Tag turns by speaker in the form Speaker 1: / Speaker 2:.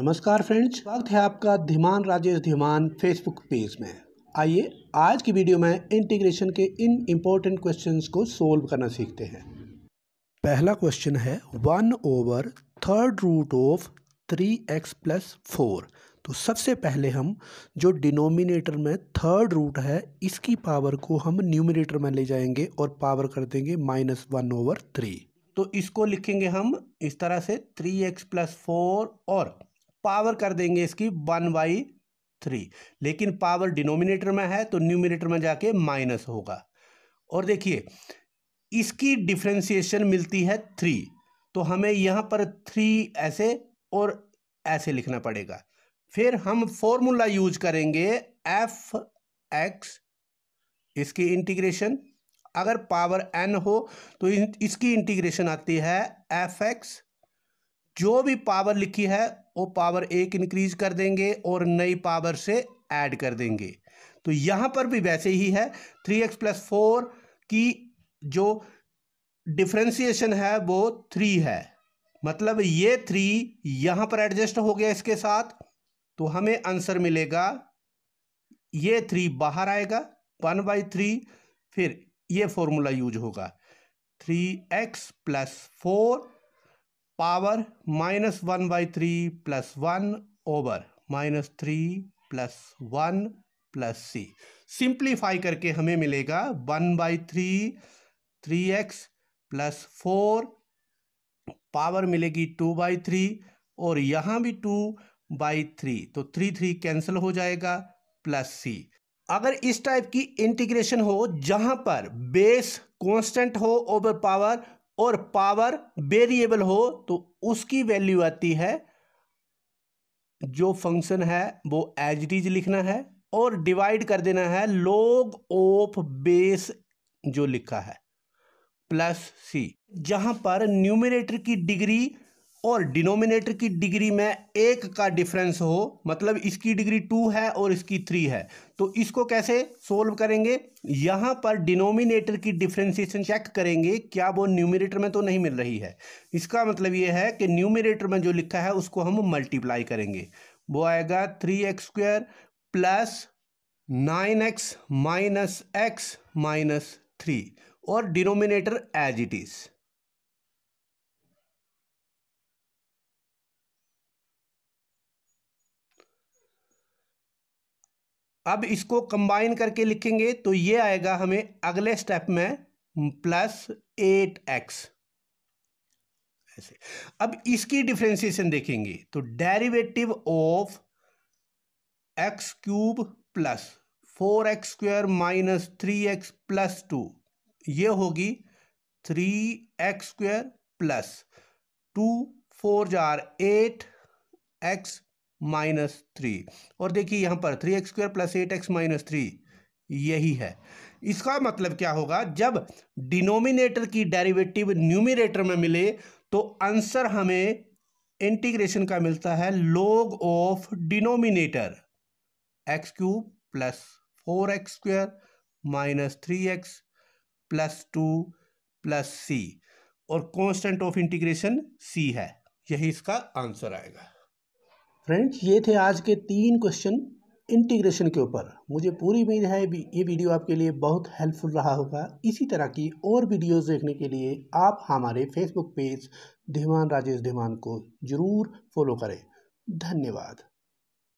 Speaker 1: नमस्कार फ्रेंड्स स्वागत है आपका धीमान राजेश धीमान फेसबुक पेज में आइए आज की वीडियो में इंटीग्रेशन के इन इम्पोर्टेंट क्वेश्चंस को सोल्व करना सीखते हैं पहला क्वेश्चन है one over third root of three x plus four तो सबसे पहले हम जो डिनोमिनेटर में थर्ड रूट है इसकी पावर को हम न्यूमिनेटर में ले जाएंगे और पावर कर देंगे माइनस वन ओवर थ्री तो इसको लिखेंगे हम इस तरह से थ्री एक्स प्लस फोर और पावर कर देंगे इसकी वन बाई थ्री लेकिन पावर डिनोमिनेटर में है तो न्यूमिनेटर में जाके माइनस होगा और देखिए इसकी डिफ्रेंसिएशन मिलती है थ्री तो हमें यहाँ पर थ्री ऐसे और ऐसे लिखना पड़ेगा फिर हम फॉर्मूला यूज करेंगे एफ एक्स इसकी इंटीग्रेशन अगर पावर एन हो तो इसकी इंटीग्रेशन आती है एफ एक्स जो भी पावर लिखी है वो पावर एक इंक्रीज कर देंगे और नई पावर से ऐड कर देंगे तो यहाँ पर भी वैसे ही है थ्री एक्स प्लस फोर की जो डिफ्रेंसीशन है वो थ्री है मतलब ये थ्री यहाँ पर एडजस्ट हो गया इसके साथ तो हमें आंसर मिलेगा ये थ्री बाहर आएगा वन बाई थ्री फिर ये फॉर्मूला यूज होगा three x plus four power minus one by three plus one over minus three plus one plus C simplify करके हमें मिलेगा one by three three x plus four power मिलेगी two by three और यहाँ भी two by three तो three three cancel हो जाएगा प्लस सी अगर इस टाइप की इंटीग्रेशन हो जहाँ पर बेस कांस्टेंट हो ओवर पावर और पावर वेरिएबल हो तो उसकी वैल्यू आती है जो फंक्शन है वो एज डीज लिखना है और डिवाइड कर देना है लोग ऑफ बेस जो लिखा है प्लस सी जहां पर न्यूमिनेटर की डिग्री और डिनोमिनेटर की डिग्री में एक का डिफरेंस हो मतलब इसकी डिग्री टू है और इसकी थ्री है तो इसको कैसे सोल्व करेंगे यहाँ पर डिनोमिनेटर की डिफ्रेंसिएशन चेक करेंगे क्या वो न्यूमिनेटर में तो नहीं मिल रही है इसका मतलब ये है कि न्यूमिनेटर में जो लिखा है उसको हम मल्टीप्लाई करेंगे वो आएगा three x square plus nine x minus x minus three और डिनोमिनेटर एज इट इज़ अब इसको कंबाइन करके लिखेंगे तो ये आएगा हमें अगले स्टेप में प्लस एट एक्स ऐसे अब इसकी डिफ्रेंसिएशन देखेंगे तो derivative of x cube plus four x square minus three x plus two ये होगी three x square plus two four जार एट एक्स माइनस थ्री और देखिए यहाँ पर three x square plus eight x minus three यही है इसका मतलब क्या होगा जब डिनोमिनेटर की डेरिवेटिव न्यूमिनेटर में मिले तो आंसर हमें इंटीग्रेशन का मिलता है log of denominator x cube plus four x square minus three x plus two plus C और कांस्टेंट ऑफ इंटीग्रेशन सी है यही इसका आंसर आएगा फ्रेंड्स ये थे आज के तीन क्वेश्चन इंटीग्रेशन के ऊपर मुझे पूरी उम्मीद है ये वीडियो आपके लिए बहुत हेल्पफुल रहा होगा इसी तरह की और वीडियोस देखने के लिए आप हमारे फेसबुक पेज धीमान राजेश धीमान को ज़रूर फॉलो करें धन्यवाद